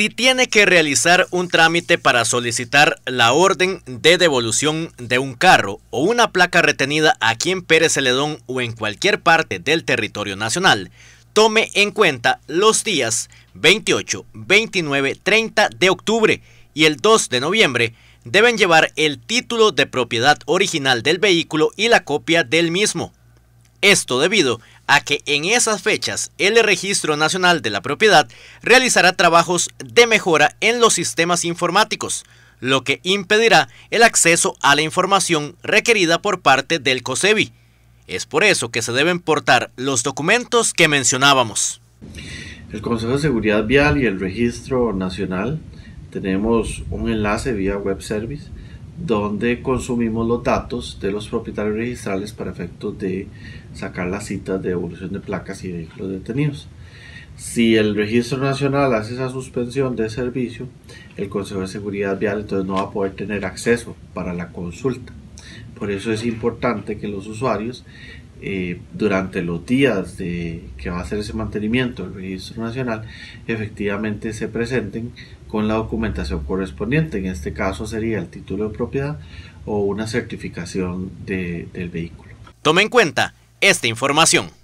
si tiene que realizar un trámite para solicitar la orden de devolución de un carro o una placa retenida aquí en Pérez Celedón o en cualquier parte del territorio nacional, tome en cuenta los días 28, 29, 30 de octubre y el 2 de noviembre deben llevar el título de propiedad original del vehículo y la copia del mismo. Esto debido a que en esas fechas el Registro Nacional de la Propiedad realizará trabajos de mejora en los sistemas informáticos, lo que impedirá el acceso a la información requerida por parte del COSEBI. Es por eso que se deben portar los documentos que mencionábamos. El Consejo de Seguridad Vial y el Registro Nacional tenemos un enlace vía web service donde consumimos los datos de los propietarios registrales para efectos de sacar las citas de evolución de placas y vehículos detenidos. Si el Registro Nacional hace esa suspensión de servicio, el Consejo de Seguridad Vial entonces no va a poder tener acceso para la consulta. Por eso es importante que los usuarios eh, durante los días de, que va a hacer ese mantenimiento del registro nacional, efectivamente se presenten con la documentación correspondiente. En este caso sería el título de propiedad o una certificación del vehículo. Tome en cuenta esta información.